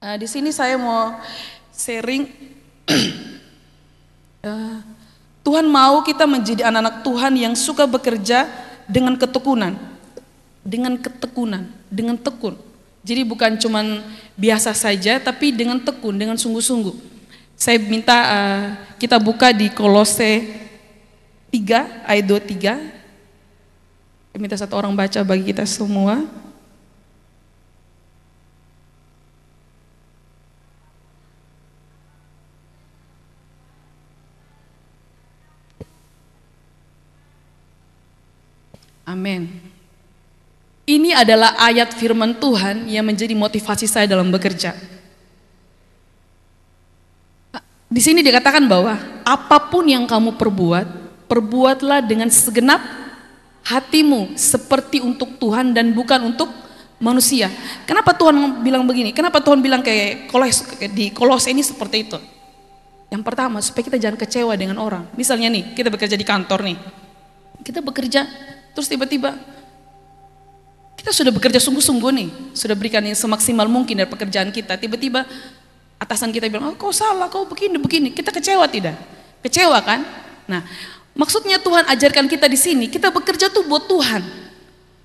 Nah, di sini saya mau sharing eh, Tuhan mau kita menjadi anak-anak Tuhan yang suka bekerja dengan ketekunan, dengan ketekunan, dengan tekun. Jadi bukan cuman biasa saja, tapi dengan tekun, dengan sungguh-sungguh. Saya minta uh, kita buka di Kolose 3 ayat 23. Saya minta satu orang baca bagi kita semua. Amin. Ini adalah ayat firman Tuhan yang menjadi motivasi saya dalam bekerja. Di sini dikatakan bahwa apapun yang kamu perbuat, perbuatlah dengan segenap hatimu seperti untuk Tuhan dan bukan untuk manusia. Kenapa Tuhan bilang begini? Kenapa Tuhan bilang kayak di kolos ini seperti itu? Yang pertama supaya kita jangan kecewa dengan orang. Misalnya nih, kita bekerja di kantor nih. Kita bekerja Terus tiba-tiba kita sudah bekerja sungguh-sungguh nih, sudah berikan yang semaksimal mungkin dari pekerjaan kita. Tiba-tiba atasan kita bilang, oh, kau salah, kau begini, begini. Kita kecewa tidak? Kecewa kan? Nah, maksudnya Tuhan ajarkan kita di sini, kita bekerja tuh buat Tuhan.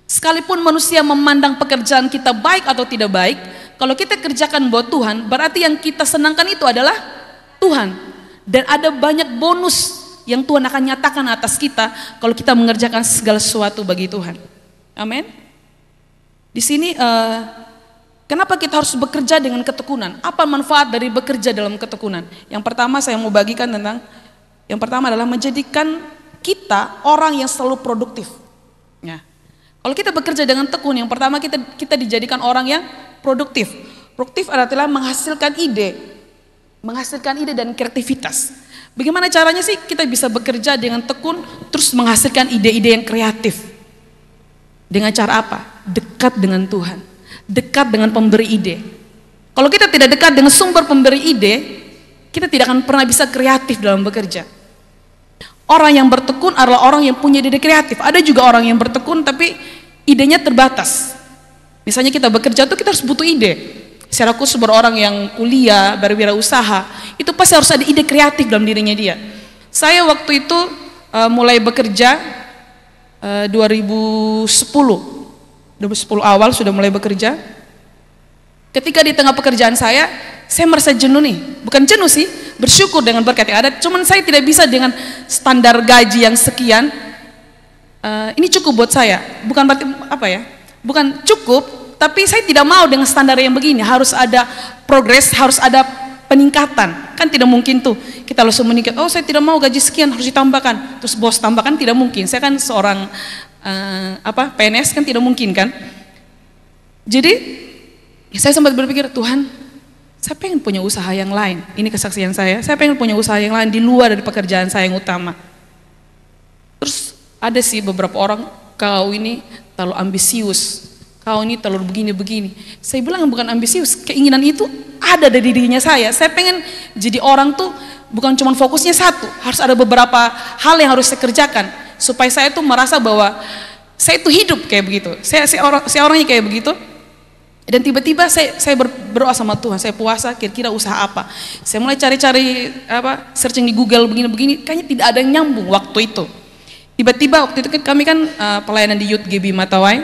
Sekalipun manusia memandang pekerjaan kita baik atau tidak baik, kalau kita kerjakan buat Tuhan, berarti yang kita senangkan itu adalah Tuhan. Dan ada banyak bonus yang Tuhan akan nyatakan atas kita kalau kita mengerjakan segala sesuatu bagi Tuhan. Amin. Di sini uh, kenapa kita harus bekerja dengan ketekunan? Apa manfaat dari bekerja dalam ketekunan? Yang pertama saya mau bagikan tentang yang pertama adalah menjadikan kita orang yang selalu produktif. Ya. Kalau kita bekerja dengan tekun, yang pertama kita kita dijadikan orang yang produktif. Produktif adalah menghasilkan ide, menghasilkan ide dan kreativitas. Bagaimana caranya sih kita bisa bekerja dengan tekun terus menghasilkan ide-ide yang kreatif? Dengan cara apa? Dekat dengan Tuhan, dekat dengan pemberi ide. Kalau kita tidak dekat dengan sumber pemberi ide, kita tidak akan pernah bisa kreatif dalam bekerja. Orang yang bertekun adalah orang yang punya ide kreatif. Ada juga orang yang bertekun tapi idenya terbatas. Misalnya kita bekerja tuh kita harus butuh ide secara khusus berorang yang kuliah, berwirausaha, itu pasti harus ada ide kreatif dalam dirinya dia. Saya waktu itu uh, mulai bekerja uh, 2010, 2010 awal sudah mulai bekerja. Ketika di tengah pekerjaan saya, saya merasa jenuh nih. Bukan jenuh sih, bersyukur dengan berkat yang ada. Cuman saya tidak bisa dengan standar gaji yang sekian. Uh, ini cukup buat saya. Bukan berarti apa ya? Bukan cukup, tapi saya tidak mau dengan standar yang begini, harus ada progres, harus ada peningkatan. Kan tidak mungkin tuh kita langsung meningkat, oh saya tidak mau gaji sekian harus ditambahkan. Terus bos tambahkan tidak mungkin. Saya kan seorang uh, apa PNS kan tidak mungkin kan. Jadi ya saya sempat berpikir, Tuhan, saya pengen punya usaha yang lain. Ini kesaksian saya. Saya pengen punya usaha yang lain di luar dari pekerjaan saya yang utama. Terus ada sih beberapa orang, kau ini terlalu ambisius kau ini telur begini-begini. Saya bilang bukan ambisius, keinginan itu ada dari dirinya saya. Saya pengen jadi orang tuh bukan cuma fokusnya satu, harus ada beberapa hal yang harus saya kerjakan supaya saya tuh merasa bahwa saya itu hidup kayak begitu. Saya, si orang, si orangnya kayak begitu. Dan tiba-tiba saya, saya berdoa sama Tuhan, saya puasa, kira-kira usaha apa. Saya mulai cari-cari apa searching di Google begini-begini, kayaknya tidak ada yang nyambung waktu itu. Tiba-tiba waktu itu kan kami kan uh, pelayanan di Youth GB Matawai,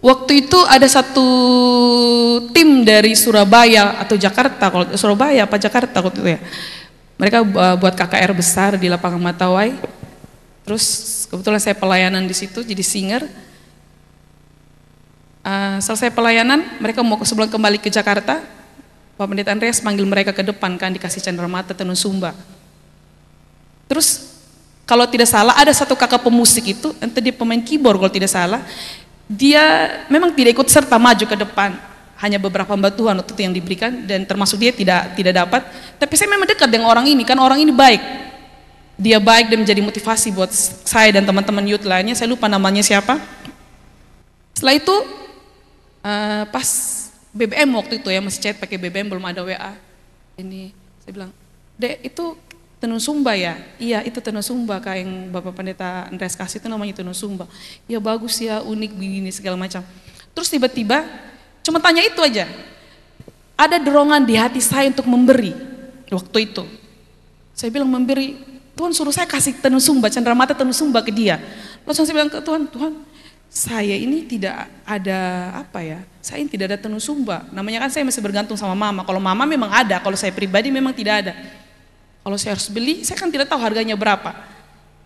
Waktu itu ada satu tim dari Surabaya atau Jakarta, kalau Surabaya apa Jakarta waktu itu ya. Mereka e, buat KKR besar di lapangan Matawai. Terus kebetulan saya pelayanan di situ jadi singer. Uh, selesai pelayanan, mereka mau sebelum kembali ke Jakarta, Pak Pendeta Andreas manggil mereka ke depan kan dikasih cendermata tenun Sumba. Terus kalau tidak salah ada satu kakak pemusik itu, entah dia pemain keyboard kalau tidak salah, dia memang tidak ikut serta maju ke depan hanya beberapa bantuan untuk waktu itu yang diberikan dan termasuk dia tidak tidak dapat tapi saya memang dekat dengan orang ini kan orang ini baik dia baik dan menjadi motivasi buat saya dan teman-teman youth lainnya saya lupa namanya siapa setelah itu uh, pas BBM waktu itu ya masih chat pakai BBM belum ada WA ini saya bilang dek itu Tenun Sumba ya? Iya, itu Tenun Sumba kak yang Bapak Pendeta Andreas kasih itu namanya Tenun Sumba. Ya bagus ya, unik begini segala macam. Terus tiba-tiba cuma tanya itu aja. Ada dorongan di hati saya untuk memberi waktu itu. Saya bilang memberi, Tuhan suruh saya kasih Tenun Sumba, cenderamata Mata Tenun Sumba ke dia. Langsung saya bilang ke Tuhan, Tuhan saya ini tidak ada apa ya, saya ini tidak ada tenun sumba. Namanya kan saya masih bergantung sama mama. Kalau mama memang ada, kalau saya pribadi memang tidak ada. Kalau saya harus beli, saya kan tidak tahu harganya berapa.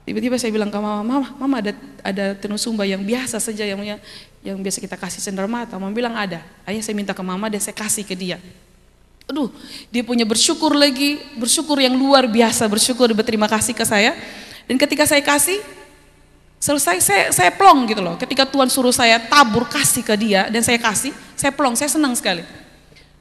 Tiba-tiba saya bilang ke mama, mama, mama ada ada tenun sumba yang biasa saja yang yang biasa kita kasih mata. Mama bilang ada. Ayah saya minta ke mama dan saya kasih ke dia. Aduh, dia punya bersyukur lagi, bersyukur yang luar biasa, bersyukur berterima kasih ke saya. Dan ketika saya kasih, selesai saya saya plong gitu loh. Ketika Tuhan suruh saya tabur kasih ke dia dan saya kasih, saya plong, saya senang sekali.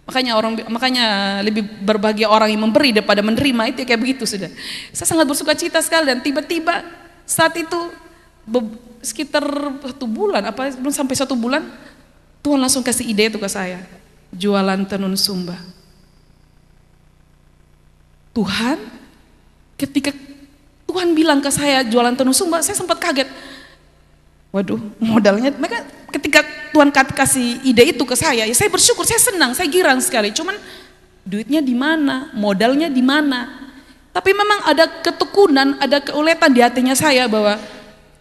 Makanya orang makanya lebih berbahagia orang yang memberi daripada menerima itu ya kayak begitu sudah. Saya sangat bersuka cita sekali dan tiba-tiba saat itu sekitar satu bulan apa belum sampai satu bulan Tuhan langsung kasih ide itu ke saya jualan tenun sumba. Tuhan ketika Tuhan bilang ke saya jualan tenun sumba saya sempat kaget. Waduh modalnya mereka ketika Tuhan kasih ide itu ke saya, ya saya bersyukur, saya senang, saya girang sekali. Cuman duitnya di mana, modalnya di mana. Tapi memang ada ketekunan, ada keuletan di hatinya saya bahwa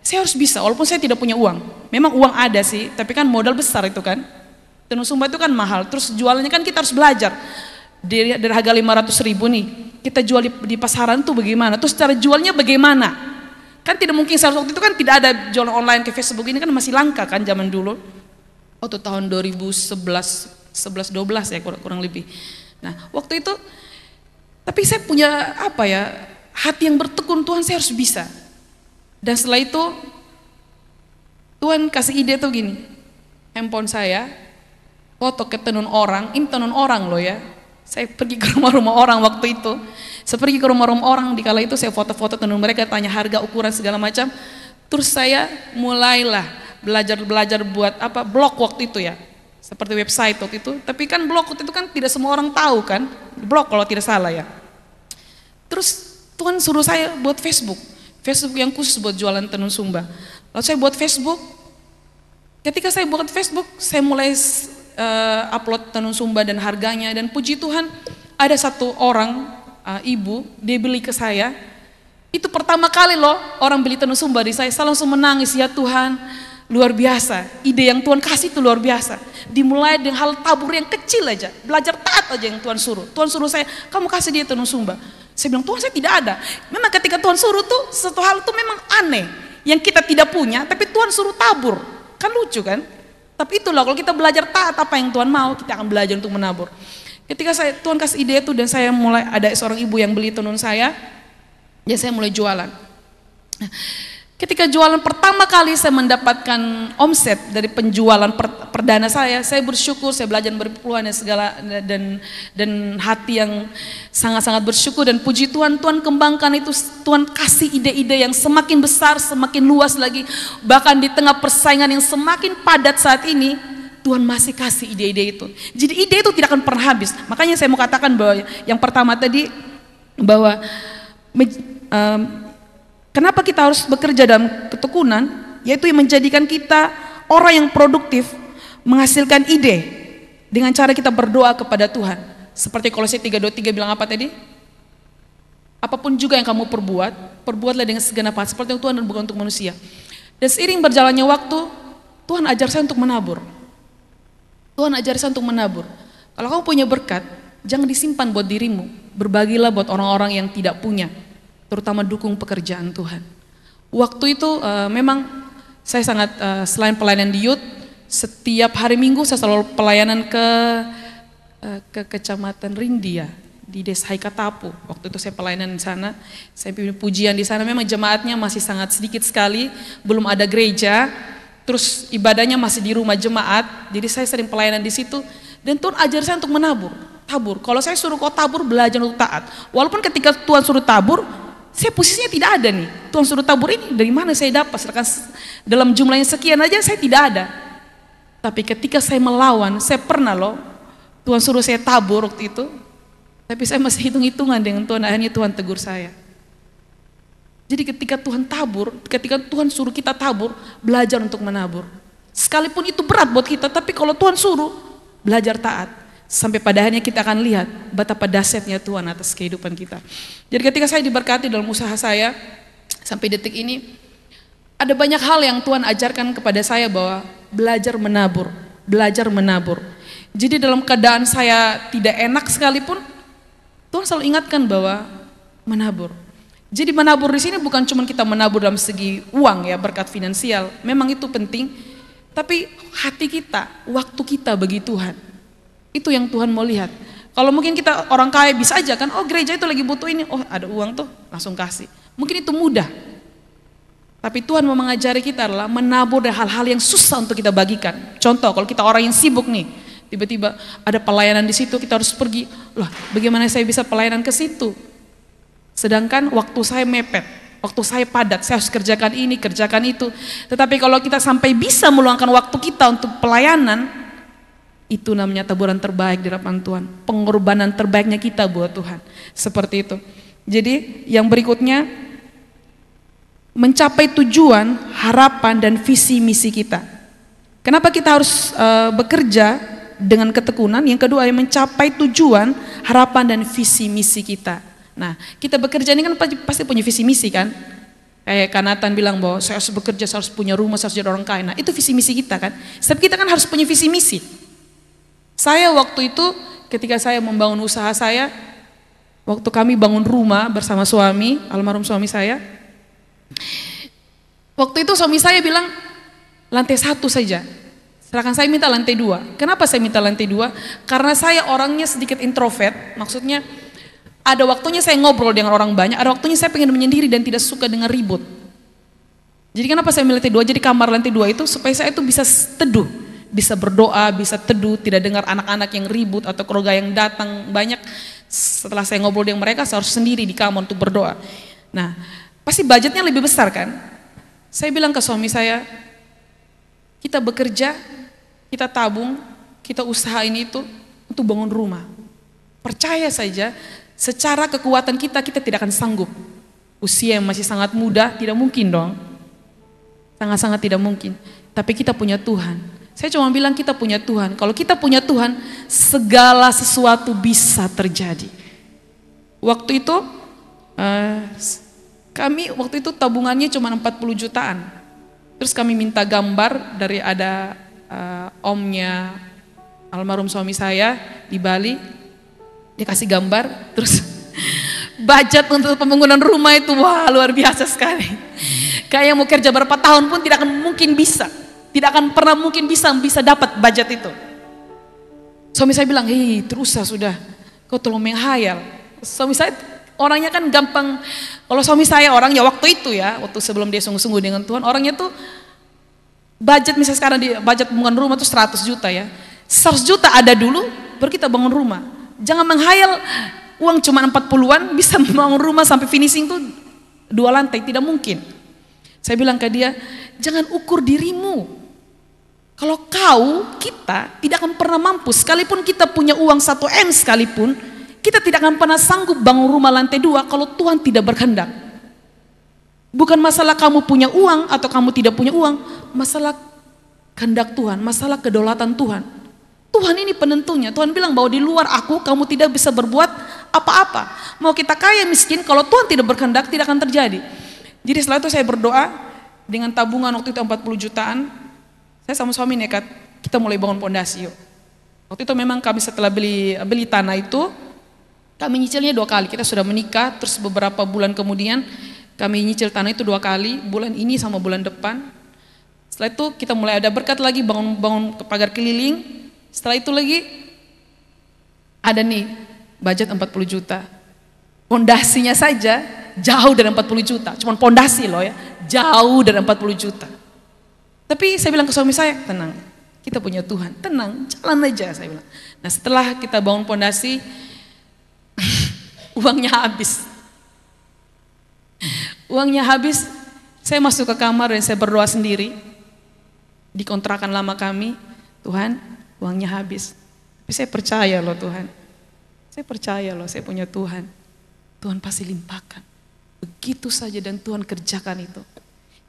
saya harus bisa, walaupun saya tidak punya uang. Memang uang ada sih, tapi kan modal besar itu kan. Tenun Sumba itu kan mahal, terus jualnya kan kita harus belajar. Dari, dari harga 500 ribu nih, kita jual di, di pasaran tuh bagaimana, terus cara jualnya bagaimana. Kan tidak mungkin saat waktu itu kan tidak ada jualan online ke Facebook ini kan masih langka kan zaman dulu waktu oh, tahun 2011 11 12 ya kurang, kurang lebih. Nah, waktu itu tapi saya punya apa ya? Hati yang bertekun Tuhan saya harus bisa. Dan setelah itu Tuhan kasih ide tuh gini. Handphone saya foto ke tenun orang, ini tenun orang loh ya. Saya pergi ke rumah-rumah orang waktu itu. Saya pergi ke rumah-rumah orang di kala itu saya foto-foto tenun mereka, tanya harga, ukuran segala macam. Terus saya mulailah belajar-belajar buat apa blog waktu itu ya seperti website waktu itu tapi kan blog waktu itu kan tidak semua orang tahu kan blog kalau tidak salah ya terus Tuhan suruh saya buat Facebook Facebook yang khusus buat jualan tenun sumba lalu saya buat Facebook ketika saya buat Facebook saya mulai uh, upload tenun sumba dan harganya dan puji Tuhan ada satu orang uh, ibu dia beli ke saya itu pertama kali loh orang beli tenun sumba di saya saya langsung menangis ya Tuhan luar biasa. Ide yang Tuhan kasih itu luar biasa. Dimulai dengan hal tabur yang kecil aja. Belajar taat aja yang Tuhan suruh. Tuhan suruh saya, kamu kasih dia tenun sumba. Saya bilang, Tuhan saya tidak ada. Memang ketika Tuhan suruh tuh, satu hal tuh memang aneh. Yang kita tidak punya, tapi Tuhan suruh tabur. Kan lucu kan? Tapi itulah, kalau kita belajar taat apa yang Tuhan mau, kita akan belajar untuk menabur. Ketika saya, Tuhan kasih ide itu dan saya mulai, ada seorang ibu yang beli tenun saya, ya saya mulai jualan. Nah, Ketika jualan pertama kali saya mendapatkan omset dari penjualan per, perdana saya, saya bersyukur, saya belajar berpuluhan dan segala dan dan hati yang sangat-sangat bersyukur dan puji Tuhan, Tuhan kembangkan itu, Tuhan kasih ide-ide yang semakin besar, semakin luas lagi, bahkan di tengah persaingan yang semakin padat saat ini, Tuhan masih kasih ide-ide itu. Jadi ide itu tidak akan pernah habis. Makanya saya mau katakan bahwa yang pertama tadi bahwa um, Kenapa kita harus bekerja dalam ketekunan? Yaitu yang menjadikan kita orang yang produktif, menghasilkan ide dengan cara kita berdoa kepada Tuhan. Seperti Kolose 3:23 bilang apa tadi? Apapun juga yang kamu perbuat, perbuatlah dengan segenap hati seperti Tuhan dan bukan untuk manusia. Dan seiring berjalannya waktu, Tuhan ajar saya untuk menabur. Tuhan ajar saya untuk menabur. Kalau kamu punya berkat, jangan disimpan buat dirimu, berbagilah buat orang-orang yang tidak punya terutama dukung pekerjaan Tuhan. Waktu itu uh, memang saya sangat uh, selain pelayanan di youth, setiap hari Minggu saya selalu pelayanan ke uh, ke kecamatan Rindia di Desa Haikatapu. Waktu itu saya pelayanan di sana, saya pimpin pujian di sana. Memang jemaatnya masih sangat sedikit sekali, belum ada gereja, terus ibadahnya masih di rumah jemaat. Jadi saya sering pelayanan di situ dan Tuhan ajar saya untuk menabur, tabur. Kalau saya suruh kau tabur, belajar untuk taat. Walaupun ketika Tuhan suruh tabur, saya posisinya tidak ada nih. Tuhan suruh tabur ini dari mana saya dapat? Sedangkan dalam jumlahnya sekian aja saya tidak ada. Tapi ketika saya melawan, saya pernah loh Tuhan suruh saya tabur waktu itu. Tapi saya masih hitung-hitungan dengan Tuhan, akhirnya Tuhan tegur saya. Jadi ketika Tuhan tabur, ketika Tuhan suruh kita tabur, belajar untuk menabur. Sekalipun itu berat buat kita, tapi kalau Tuhan suruh, belajar taat. Sampai pada akhirnya kita akan lihat betapa dasetnya Tuhan atas kehidupan kita. Jadi ketika saya diberkati dalam usaha saya sampai detik ini ada banyak hal yang Tuhan ajarkan kepada saya bahwa belajar menabur, belajar menabur. Jadi dalam keadaan saya tidak enak sekalipun Tuhan selalu ingatkan bahwa menabur. Jadi menabur di sini bukan cuma kita menabur dalam segi uang ya, berkat finansial. Memang itu penting, tapi hati kita, waktu kita bagi Tuhan. Itu yang Tuhan mau lihat. Kalau mungkin kita orang kaya bisa aja kan, oh gereja itu lagi butuh ini, oh ada uang tuh, langsung kasih. Mungkin itu mudah. Tapi Tuhan mau mengajari kita adalah menabur hal-hal yang susah untuk kita bagikan. Contoh, kalau kita orang yang sibuk nih, tiba-tiba ada pelayanan di situ, kita harus pergi. Loh, bagaimana saya bisa pelayanan ke situ? Sedangkan waktu saya mepet, waktu saya padat, saya harus kerjakan ini, kerjakan itu. Tetapi kalau kita sampai bisa meluangkan waktu kita untuk pelayanan, itu namanya taburan terbaik di depan Tuhan. Pengorbanan terbaiknya kita buat Tuhan. Seperti itu. Jadi yang berikutnya mencapai tujuan, harapan dan visi misi kita. Kenapa kita harus uh, bekerja dengan ketekunan? Yang kedua yang mencapai tujuan, harapan dan visi misi kita. Nah, kita bekerja ini kan pasti punya visi misi kan? Kayak Kanatan bilang bahwa saya harus bekerja, saya harus punya rumah, saya harus jadi orang kaya. Nah, itu visi misi kita kan. Setiap kita kan harus punya visi misi. Saya waktu itu ketika saya membangun usaha saya, waktu kami bangun rumah bersama suami, almarhum suami saya, waktu itu suami saya bilang lantai satu saja, Sedangkan saya minta lantai dua. Kenapa saya minta lantai dua? Karena saya orangnya sedikit introvert. Maksudnya ada waktunya saya ngobrol dengan orang banyak, ada waktunya saya pengen menyendiri dan tidak suka dengan ribut. Jadi kenapa saya milih lantai dua? Jadi kamar lantai dua itu supaya saya itu bisa teduh bisa berdoa, bisa teduh, tidak dengar anak-anak yang ribut atau keluarga yang datang banyak. Setelah saya ngobrol dengan mereka, saya harus sendiri di kamar untuk berdoa. Nah, pasti budgetnya lebih besar kan? Saya bilang ke suami saya, kita bekerja, kita tabung, kita usaha ini itu untuk bangun rumah. Percaya saja, secara kekuatan kita, kita tidak akan sanggup. Usia yang masih sangat muda, tidak mungkin dong. Sangat-sangat tidak mungkin. Tapi kita punya Tuhan saya cuma bilang kita punya Tuhan. Kalau kita punya Tuhan, segala sesuatu bisa terjadi. Waktu itu eh, kami waktu itu tabungannya cuma 40 jutaan. Terus kami minta gambar dari ada eh, omnya almarhum suami saya di Bali. Dia kasih gambar, terus budget untuk pembangunan rumah itu wah luar biasa sekali. Kayak mau kerja berapa tahun pun tidak akan mungkin bisa. Tidak akan pernah mungkin bisa bisa dapat budget itu. Suami saya bilang, hei terus sudah, kau tolong menghayal. Suami saya orangnya kan gampang, kalau suami saya orangnya waktu itu ya, waktu sebelum dia sungguh-sungguh dengan Tuhan, orangnya tuh budget misalnya sekarang di budget bangun rumah tuh 100 juta ya. 100 juta ada dulu, baru kita bangun rumah. Jangan menghayal uang cuma 40-an bisa bangun rumah sampai finishing tuh dua lantai, tidak mungkin. Saya bilang ke dia, jangan ukur dirimu. Kalau kau, kita tidak akan pernah mampu. Sekalipun kita punya uang satu M sekalipun, kita tidak akan pernah sanggup bangun rumah lantai dua kalau Tuhan tidak berkehendak. Bukan masalah kamu punya uang atau kamu tidak punya uang, masalah kehendak Tuhan, masalah kedaulatan Tuhan. Tuhan ini penentunya. Tuhan bilang bahwa di luar aku kamu tidak bisa berbuat apa-apa. Mau kita kaya miskin, kalau Tuhan tidak berkehendak tidak akan terjadi. Jadi setelah itu saya berdoa dengan tabungan waktu itu 40 jutaan, saya sama suami nekat, kita mulai bangun pondasi yuk. Waktu itu memang kami setelah beli beli tanah itu, kami nyicilnya dua kali. Kita sudah menikah, terus beberapa bulan kemudian kami nyicil tanah itu dua kali, bulan ini sama bulan depan. Setelah itu kita mulai ada berkat lagi bangun-bangun ke pagar keliling. Setelah itu lagi ada nih budget 40 juta. Pondasinya saja jauh dari 40 juta, cuman pondasi loh ya, jauh dari 40 juta. Tapi saya bilang ke suami saya, tenang, kita punya Tuhan, tenang, jalan aja saya bilang. Nah setelah kita bangun pondasi, uangnya habis. Uangnya habis, saya masuk ke kamar dan saya berdoa sendiri. Di kontrakan lama kami, Tuhan uangnya habis. Tapi saya percaya loh Tuhan. Saya percaya loh saya punya Tuhan. Tuhan pasti limpahkan. Begitu saja dan Tuhan kerjakan itu.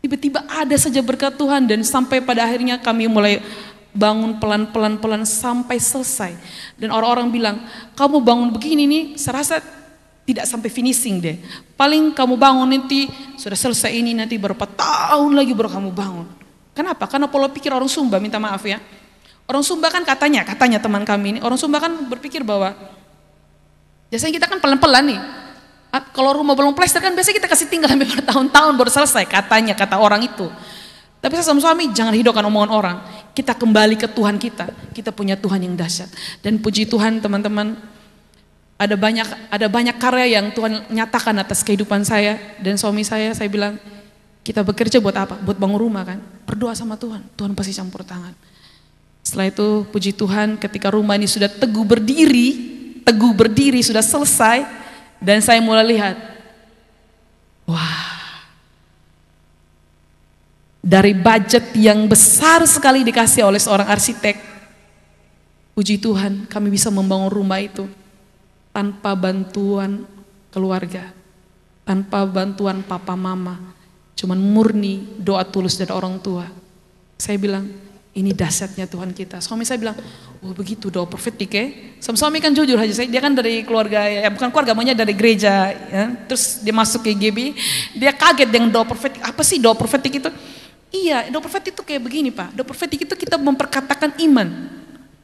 Tiba-tiba ada saja berkat Tuhan dan sampai pada akhirnya kami mulai bangun pelan-pelan-pelan sampai selesai. Dan orang-orang bilang, kamu bangun begini nih, serasa tidak sampai finishing deh. Paling kamu bangun nanti, sudah selesai ini nanti berapa tahun lagi baru kamu bangun. Kenapa? Karena pola pikir orang Sumba, minta maaf ya. Orang Sumba kan katanya, katanya teman kami ini, orang Sumba kan berpikir bahwa, biasanya kita kan pelan-pelan nih, kalau rumah belum plester kan biasanya kita kasih tinggal sampai bertahun-tahun baru selesai katanya kata orang itu. Tapi saya sama suami jangan hidupkan omongan orang. Kita kembali ke Tuhan kita. Kita punya Tuhan yang dahsyat. Dan puji Tuhan teman-teman ada banyak ada banyak karya yang Tuhan nyatakan atas kehidupan saya dan suami saya. Saya bilang kita bekerja buat apa? Buat bangun rumah kan. Berdoa sama Tuhan. Tuhan pasti campur tangan. Setelah itu puji Tuhan ketika rumah ini sudah teguh berdiri, teguh berdiri sudah selesai, dan saya mulai lihat, wah, dari budget yang besar sekali dikasih oleh seorang arsitek, puji Tuhan kami bisa membangun rumah itu tanpa bantuan keluarga, tanpa bantuan papa mama, cuman murni doa tulus dari orang tua. Saya bilang, ini dasarnya Tuhan kita. Suami saya bilang, Oh begitu doa profetik ya. Sama suami kan jujur aja saya, dia kan dari keluarga, ya bukan keluarga, maunya dari gereja. Ya. Terus dia masuk ke GB, dia kaget dengan doa profetik. Apa sih doa profetik itu? Iya, doa profetik itu kayak begini Pak. Doa profetik itu kita memperkatakan iman.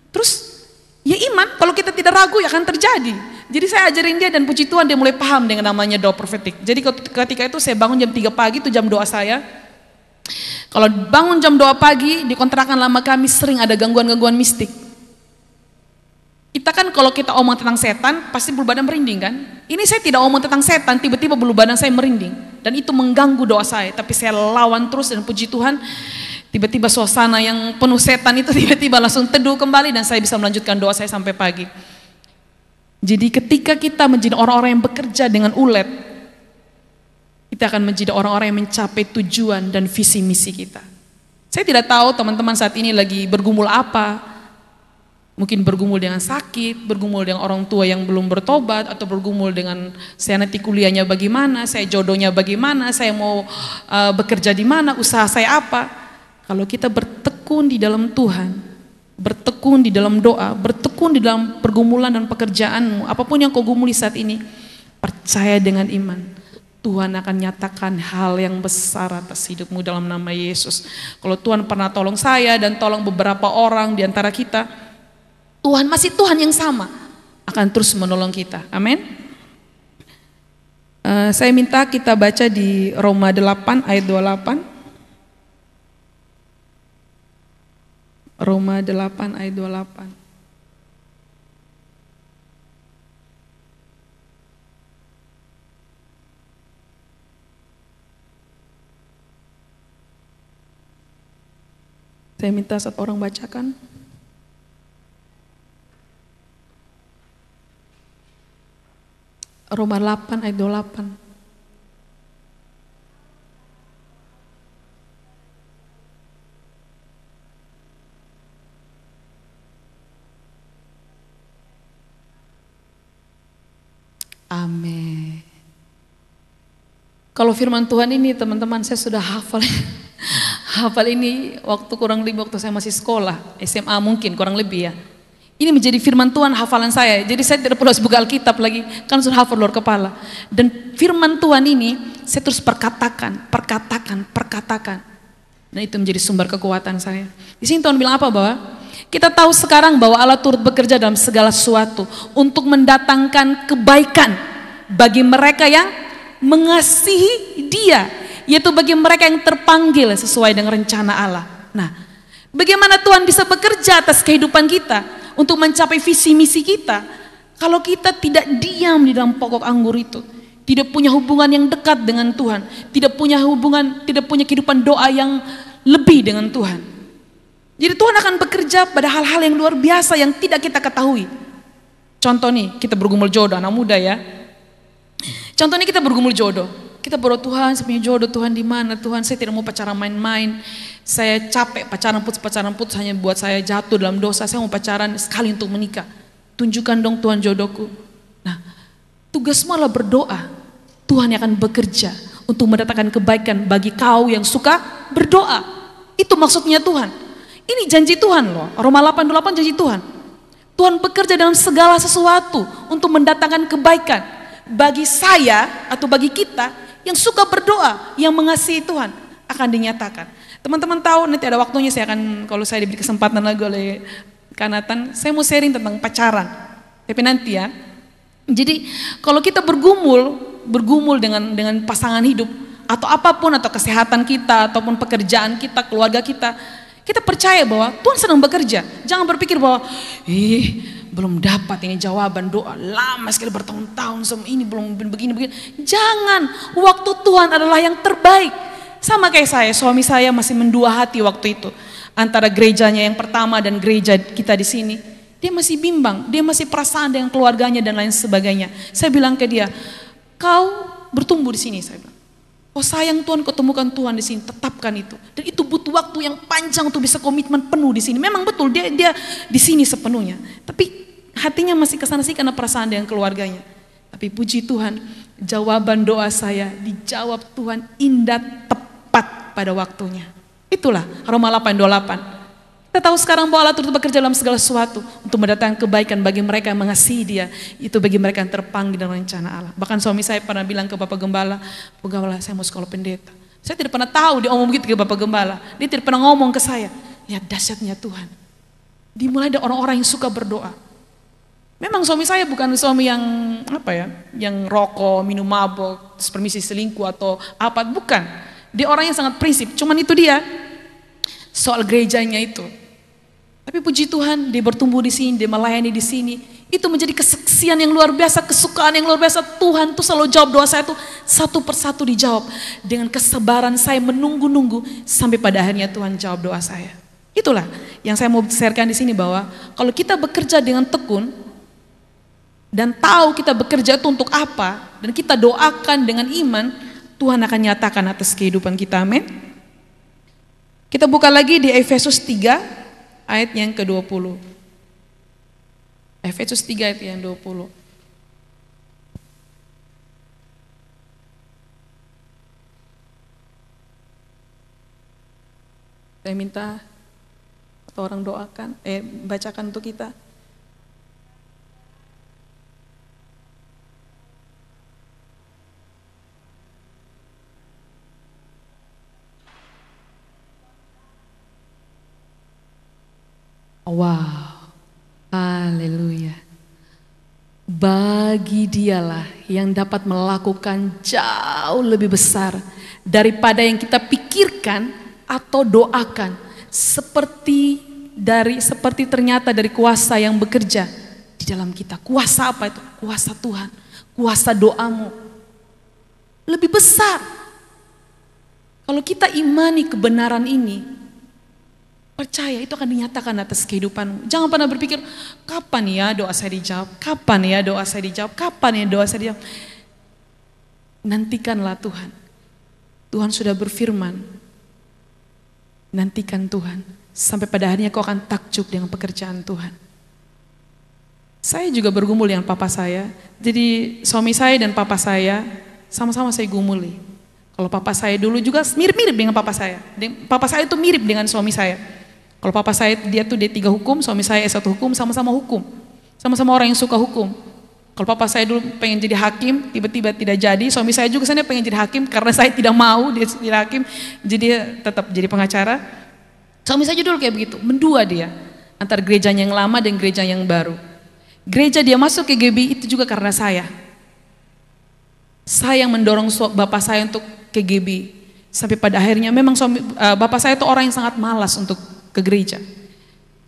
Terus, ya iman, kalau kita tidak ragu ya akan terjadi. Jadi saya ajarin dia dan puji Tuhan dia mulai paham dengan namanya doa profetik. Jadi ketika itu saya bangun jam 3 pagi, itu jam doa saya. Kalau bangun jam doa pagi, di kontrakan lama kami sering ada gangguan-gangguan mistik. Kita kan kalau kita omong tentang setan, pasti bulu badan merinding kan? Ini saya tidak omong tentang setan, tiba-tiba bulu badan saya merinding. Dan itu mengganggu doa saya, tapi saya lawan terus dan puji Tuhan. Tiba-tiba suasana yang penuh setan itu tiba-tiba langsung teduh kembali dan saya bisa melanjutkan doa saya sampai pagi. Jadi ketika kita menjadi orang-orang yang bekerja dengan ulet, kita akan menjadi orang-orang yang mencapai tujuan dan visi misi kita. Saya tidak tahu teman-teman saat ini lagi bergumul apa, mungkin bergumul dengan sakit, bergumul dengan orang tua yang belum bertobat, atau bergumul dengan saya nanti kuliahnya bagaimana, saya jodohnya bagaimana, saya mau uh, bekerja di mana, usaha saya apa. Kalau kita bertekun di dalam Tuhan, bertekun di dalam doa, bertekun di dalam pergumulan dan pekerjaanmu, apapun yang kau gumuli saat ini, percaya dengan iman. Tuhan akan nyatakan hal yang besar atas hidupmu dalam nama Yesus. Kalau Tuhan pernah tolong saya dan tolong beberapa orang di antara kita, Tuhan masih Tuhan yang sama akan terus menolong kita. Amin. Uh, saya minta kita baca di Roma 8 ayat 28. Roma 8 ayat 28. Saya minta satu orang bacakan. Roma 8 ayat 28. Amin. Kalau firman Tuhan ini teman-teman saya sudah hafal. hafal ini waktu kurang lebih waktu saya masih sekolah, SMA mungkin kurang lebih ya. Ini menjadi firman Tuhan hafalan saya. Jadi saya tidak perlu buka Alkitab lagi, kan sudah hafal luar kepala. Dan firman Tuhan ini saya terus perkatakan, perkatakan, perkatakan. Dan itu menjadi sumber kekuatan saya. Di sini Tuhan bilang apa bahwa kita tahu sekarang bahwa Allah turut bekerja dalam segala sesuatu untuk mendatangkan kebaikan bagi mereka yang mengasihi Dia, yaitu bagi mereka yang terpanggil sesuai dengan rencana Allah. Nah, bagaimana Tuhan bisa bekerja atas kehidupan kita? untuk mencapai visi misi kita, kalau kita tidak diam di dalam pokok anggur itu, tidak punya hubungan yang dekat dengan Tuhan, tidak punya hubungan, tidak punya kehidupan doa yang lebih dengan Tuhan. Jadi Tuhan akan bekerja pada hal-hal yang luar biasa yang tidak kita ketahui. Contoh nih, kita bergumul jodoh, anak muda ya. Contoh nih kita bergumul jodoh. Kita berdoa Tuhan, saya punya jodoh Tuhan di mana? Tuhan saya tidak mau pacaran main-main. Saya capek pacaran putus, pacaran putus hanya buat saya jatuh dalam dosa. Saya mau pacaran sekali untuk menikah. Tunjukkan dong Tuhan jodohku. Nah, tugas adalah berdoa. Tuhan yang akan bekerja untuk mendatangkan kebaikan bagi kau yang suka berdoa. Itu maksudnya Tuhan. Ini janji Tuhan loh. Roma 8:28 janji Tuhan. Tuhan bekerja dalam segala sesuatu untuk mendatangkan kebaikan bagi saya atau bagi kita yang suka berdoa, yang mengasihi Tuhan akan dinyatakan. Teman-teman tahu nanti ada waktunya saya akan kalau saya diberi kesempatan lagi oleh Kanatan, saya mau sharing tentang pacaran. Tapi nanti ya. Jadi kalau kita bergumul, bergumul dengan dengan pasangan hidup atau apapun atau kesehatan kita ataupun pekerjaan kita, keluarga kita, kita percaya bahwa Tuhan sedang bekerja. Jangan berpikir bahwa ih belum dapat ini jawaban doa lama sekali bertahun-tahun semua ini belum begini begini. Jangan, waktu Tuhan adalah yang terbaik. Sama kayak saya, suami saya masih mendua hati waktu itu antara gerejanya yang pertama dan gereja kita di sini. Dia masih bimbang, dia masih perasaan dengan keluarganya dan lain sebagainya. Saya bilang ke dia, kau bertumbuh di sini, saya bilang. Oh sayang Tuhan ketemukan Tuhan di sini, tetapkan itu. Dan itu butuh waktu yang panjang untuk bisa komitmen penuh di sini. Memang betul dia dia di sini sepenuhnya, tapi hatinya masih kesana sih karena perasaan dengan keluarganya. Tapi puji Tuhan, jawaban doa saya dijawab Tuhan indah tepat pada waktunya. Itulah Roma 8:28. Kita tahu sekarang bahwa Allah turut bekerja dalam segala sesuatu untuk mendatangkan kebaikan bagi mereka yang mengasihi dia. Itu bagi mereka yang terpanggil dalam rencana Allah. Bahkan suami saya pernah bilang ke Bapak Gembala, Bapak Gembala saya mau sekolah pendeta. Saya tidak pernah tahu dia omong begitu ke Bapak Gembala. Dia tidak pernah ngomong ke saya. Lihat ya, dahsyatnya Tuhan. Dimulai dari orang-orang yang suka berdoa. Memang suami saya bukan suami yang apa ya, yang rokok, minum mabok, permisi selingkuh atau apa, bukan. Dia orang yang sangat prinsip, cuman itu dia soal gerejanya itu. Tapi puji Tuhan, dia bertumbuh di sini, dia melayani di sini. Itu menjadi kesaksian yang luar biasa, kesukaan yang luar biasa. Tuhan tuh selalu jawab doa saya tuh satu persatu dijawab. Dengan kesabaran saya menunggu-nunggu sampai pada akhirnya Tuhan jawab doa saya. Itulah yang saya mau sharekan di sini bahwa kalau kita bekerja dengan tekun dan tahu kita bekerja itu untuk apa dan kita doakan dengan iman, Tuhan akan nyatakan atas kehidupan kita. Amin. Kita buka lagi di Efesus 3 ayat yang ke-20. Efesus 3 ayat yang 20. Saya minta atau orang doakan, eh bacakan untuk kita. Wow, haleluya. Bagi dialah yang dapat melakukan jauh lebih besar daripada yang kita pikirkan atau doakan. Seperti dari seperti ternyata dari kuasa yang bekerja di dalam kita. Kuasa apa itu? Kuasa Tuhan, kuasa doamu. Lebih besar. Kalau kita imani kebenaran ini, Percaya itu akan dinyatakan atas kehidupan. Jangan pernah berpikir, kapan ya doa saya dijawab? Kapan ya doa saya dijawab? Kapan ya doa saya dijawab? Nantikanlah Tuhan. Tuhan sudah berfirman. Nantikan Tuhan. Sampai pada akhirnya kau akan takjub dengan pekerjaan Tuhan. Saya juga bergumul dengan papa saya. Jadi suami saya dan papa saya sama-sama saya gumuli. Kalau papa saya dulu juga mirip-mirip dengan papa saya. Papa saya itu mirip dengan suami saya. Kalau papa saya dia tuh D3 hukum, suami saya S1 hukum, sama-sama hukum. Sama-sama orang yang suka hukum. Kalau papa saya dulu pengen jadi hakim, tiba-tiba tidak jadi. Suami saya juga sebenarnya pengen jadi hakim karena saya tidak mau dia jadi hakim. Jadi tetap jadi pengacara. Suami saya dulu kayak begitu, mendua dia antara gereja yang lama dan gereja yang baru. Gereja dia masuk ke GBI itu juga karena saya. Saya yang mendorong bapak saya untuk ke GBI Sampai pada akhirnya memang suami, eh, bapak saya itu orang yang sangat malas untuk ke gereja.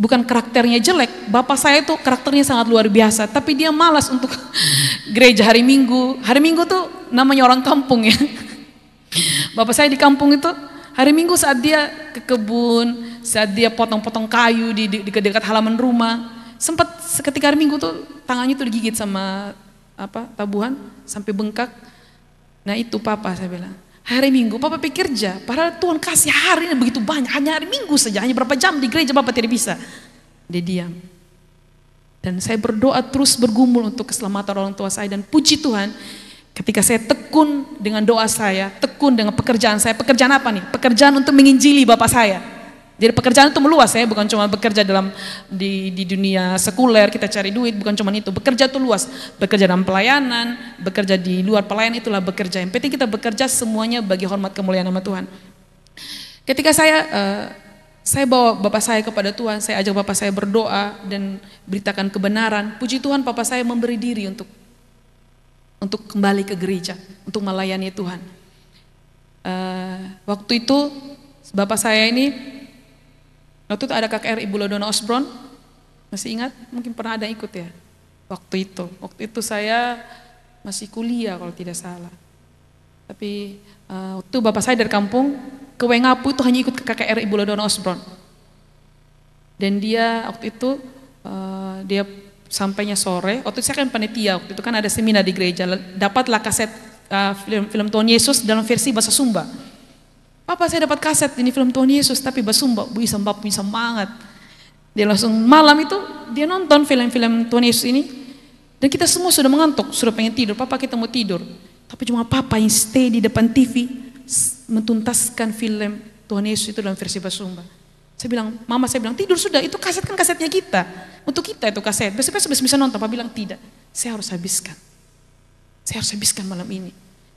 Bukan karakternya jelek, bapak saya itu karakternya sangat luar biasa, tapi dia malas untuk gereja hari Minggu. Hari Minggu tuh namanya orang kampung ya. Bapak saya di kampung itu hari Minggu saat dia ke kebun, saat dia potong-potong kayu di, di, di dekat halaman rumah, sempat seketika hari Minggu tuh tangannya tuh digigit sama apa tabuhan sampai bengkak. Nah itu papa saya bilang hari Minggu, Papa pikir kerja. Padahal Tuhan kasih hari ini begitu banyak, hanya hari Minggu saja, hanya berapa jam di gereja Bapak tidak bisa. Dia diam. Dan saya berdoa terus bergumul untuk keselamatan orang tua saya dan puji Tuhan ketika saya tekun dengan doa saya, tekun dengan pekerjaan saya, pekerjaan apa nih? Pekerjaan untuk menginjili Bapak saya. Jadi pekerjaan itu meluas ya, bukan cuma bekerja dalam di, di dunia sekuler kita cari duit, bukan cuma itu. Bekerja itu luas, bekerja dalam pelayanan, bekerja di luar pelayanan itulah bekerja. Yang penting kita bekerja semuanya bagi hormat kemuliaan nama Tuhan. Ketika saya uh, saya bawa bapak saya kepada Tuhan, saya ajak bapak saya berdoa dan beritakan kebenaran. Puji Tuhan, bapak saya memberi diri untuk untuk kembali ke gereja, untuk melayani Tuhan. Uh, waktu itu bapak saya ini Waktu itu ada KKR Ibu Lodona Osbron, masih ingat? Mungkin pernah ada ikut ya? Waktu itu, waktu itu saya masih kuliah kalau tidak salah. Tapi uh, waktu bapak saya dari kampung ke Wengapu itu hanya ikut ke KKR Ibu Lodona Osbron. Dan dia waktu itu uh, dia sampainya sore, waktu itu saya kan panitia, waktu itu kan ada seminar di gereja, dapatlah kaset uh, film film Tuhan Yesus dalam versi bahasa Sumba Papa saya dapat kaset ini film Tuhan Yesus tapi basumba, bu sembab punya semangat. Dia langsung malam itu dia nonton film-film Tuhan Yesus ini dan kita semua sudah mengantuk, sudah pengen tidur. Papa kita mau tidur, tapi cuma papa yang stay di depan TV menuntaskan film Tuhan Yesus itu dalam versi basumba. Saya bilang, mama saya bilang tidur sudah, itu kaset kan kasetnya kita. Untuk kita itu kaset, besok-besok bisa nonton. Papa bilang tidak, saya harus habiskan. Saya harus habiskan malam ini.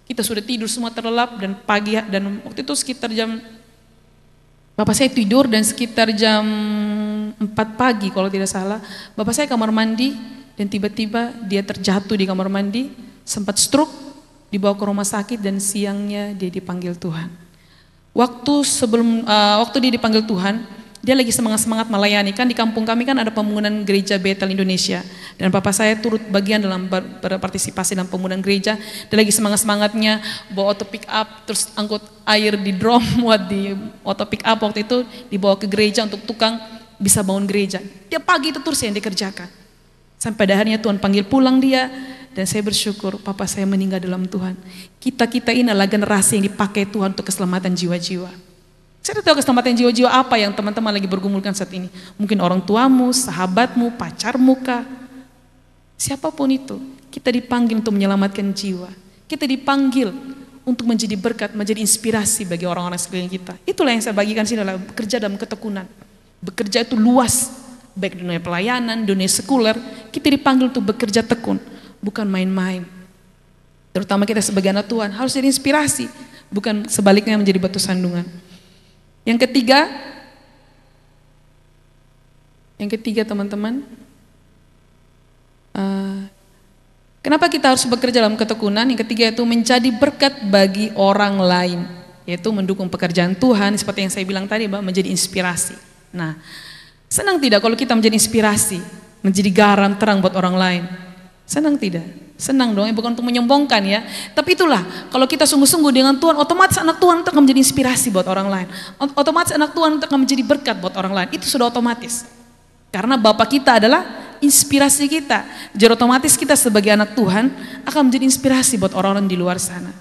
Kita sudah tidur semua terlelap dan pagi dan waktu itu sekitar jam Bapak saya tidur dan sekitar jam 4 pagi kalau tidak salah, bapak saya kamar mandi dan tiba-tiba dia terjatuh di kamar mandi, sempat stroke, dibawa ke rumah sakit dan siangnya dia dipanggil Tuhan. Waktu sebelum uh, waktu dia dipanggil Tuhan, dia lagi semangat-semangat melayani. Kan di kampung kami kan ada pembangunan gereja Betel Indonesia. Dan papa saya turut bagian dalam berpartisipasi dalam pembangunan gereja. Dia lagi semangat-semangatnya bawa auto pick up, terus angkut air di drum buat di auto pick up waktu itu dibawa ke gereja untuk tukang bisa bangun gereja. Dia pagi itu terus yang dikerjakan. Sampai dahannya akhirnya Tuhan panggil pulang dia, dan saya bersyukur papa saya meninggal dalam Tuhan. Kita-kita ini adalah generasi yang dipakai Tuhan untuk keselamatan jiwa-jiwa. Saya tidak tahu kesempatan jiwa-jiwa apa yang teman-teman lagi bergumulkan saat ini. Mungkin orang tuamu, sahabatmu, pacarmu kah. Siapapun itu, kita dipanggil untuk menyelamatkan jiwa. Kita dipanggil untuk menjadi berkat, menjadi inspirasi bagi orang-orang sekeliling kita. Itulah yang saya bagikan sini adalah bekerja dalam ketekunan. Bekerja itu luas, baik dunia pelayanan, dunia sekuler. Kita dipanggil untuk bekerja tekun, bukan main-main. Terutama kita sebagai anak Tuhan harus jadi inspirasi, bukan sebaliknya menjadi batu sandungan. Yang ketiga, yang ketiga teman-teman, eh, kenapa kita harus bekerja dalam ketekunan? Yang ketiga itu menjadi berkat bagi orang lain, yaitu mendukung pekerjaan Tuhan seperti yang saya bilang tadi, bahwa menjadi inspirasi. Nah, senang tidak kalau kita menjadi inspirasi, menjadi garam terang buat orang lain? Senang tidak? Senang dong, ya, bukan untuk menyombongkan ya. Tapi itulah, kalau kita sungguh-sungguh dengan Tuhan, otomatis anak Tuhan akan menjadi inspirasi buat orang lain. Otomatis anak Tuhan akan menjadi berkat buat orang lain. Itu sudah otomatis. Karena Bapak kita adalah inspirasi kita. Jadi otomatis kita sebagai anak Tuhan akan menjadi inspirasi buat orang-orang di luar sana.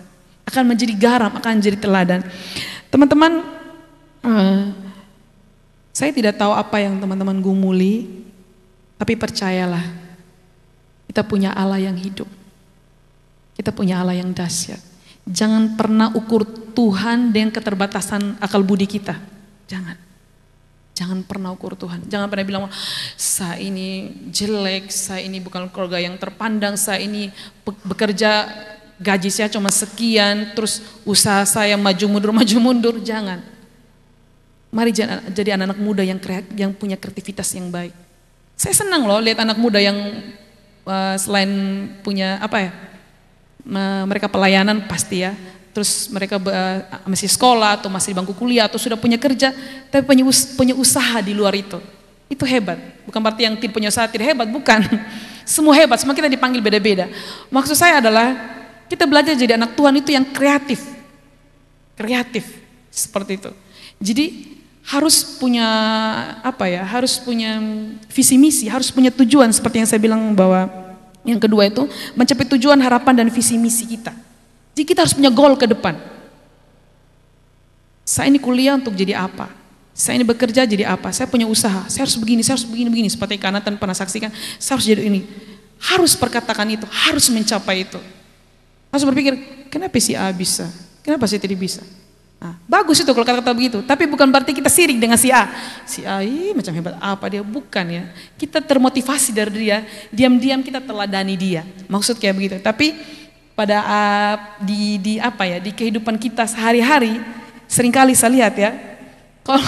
Akan menjadi garam, akan menjadi teladan. Teman-teman, eh, saya tidak tahu apa yang teman-teman gumuli, tapi percayalah, kita punya Allah yang hidup. Kita punya Allah yang dahsyat. Jangan pernah ukur Tuhan dengan keterbatasan akal budi kita. Jangan. Jangan pernah ukur Tuhan. Jangan pernah bilang, saya ini jelek, saya ini bukan keluarga yang terpandang, saya ini bekerja gaji saya cuma sekian, terus usaha saya maju mundur, maju mundur. Jangan. Mari jadi anak-anak muda yang kreat, yang punya kreativitas yang baik. Saya senang loh lihat anak muda yang uh, selain punya apa ya, uh, mereka pelayanan pasti ya, terus mereka uh, masih sekolah atau masih di bangku kuliah atau sudah punya kerja, tapi punya, us punya usaha di luar itu, itu hebat. Bukan berarti yang tidak punya usaha tidak hebat, bukan. Semua hebat, semua kita dipanggil beda-beda. Maksud saya adalah kita belajar jadi anak Tuhan itu yang kreatif, kreatif seperti itu. Jadi harus punya apa ya harus punya visi misi harus punya tujuan seperti yang saya bilang bahwa yang kedua itu mencapai tujuan harapan dan visi misi kita jadi kita harus punya goal ke depan saya ini kuliah untuk jadi apa saya ini bekerja jadi apa saya punya usaha saya harus begini saya harus begini begini seperti tanpa pernah saksikan saya harus jadi ini harus perkatakan itu harus mencapai itu harus berpikir kenapa si A bisa kenapa saya tidak bisa bagus itu kalau kata-kata begitu, tapi bukan berarti kita sirik dengan si A. Si A ih, macam hebat apa dia, bukan ya. Kita termotivasi dari dia, diam-diam kita teladani dia. Maksud kayak begitu. Tapi pada di di apa ya, di kehidupan kita sehari-hari seringkali saya lihat ya. Kalau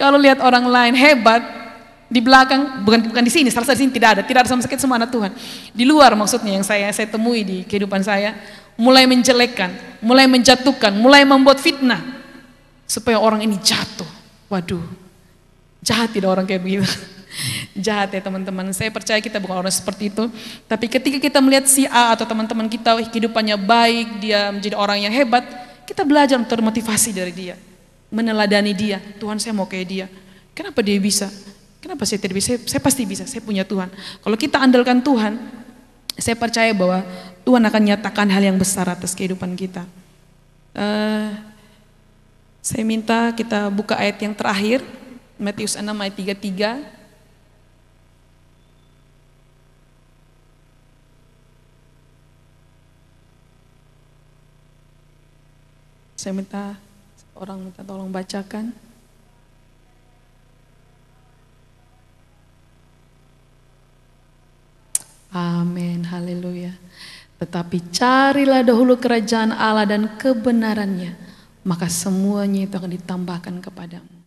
kalau lihat orang lain hebat, di belakang bukan bukan di sini salah di sini tidak ada tidak ada sama sekali semua anak Tuhan di luar maksudnya yang saya saya temui di kehidupan saya mulai menjelekkan mulai menjatuhkan mulai membuat fitnah supaya orang ini jatuh waduh jahat tidak orang kayak begitu jahat ya teman-teman saya percaya kita bukan orang seperti itu tapi ketika kita melihat si A atau teman-teman kita kehidupannya baik dia menjadi orang yang hebat kita belajar termotivasi dari dia meneladani dia Tuhan saya mau kayak dia kenapa dia bisa Kenapa saya tidak bisa? Saya, saya pasti bisa, saya punya Tuhan. Kalau kita andalkan Tuhan, saya percaya bahwa Tuhan akan nyatakan hal yang besar atas kehidupan kita. Uh, saya minta kita buka ayat yang terakhir, Matius 6 ayat 33. Saya minta orang minta tolong bacakan. Amin, haleluya. Tetapi carilah dahulu kerajaan Allah dan kebenarannya, maka semuanya itu akan ditambahkan kepadamu.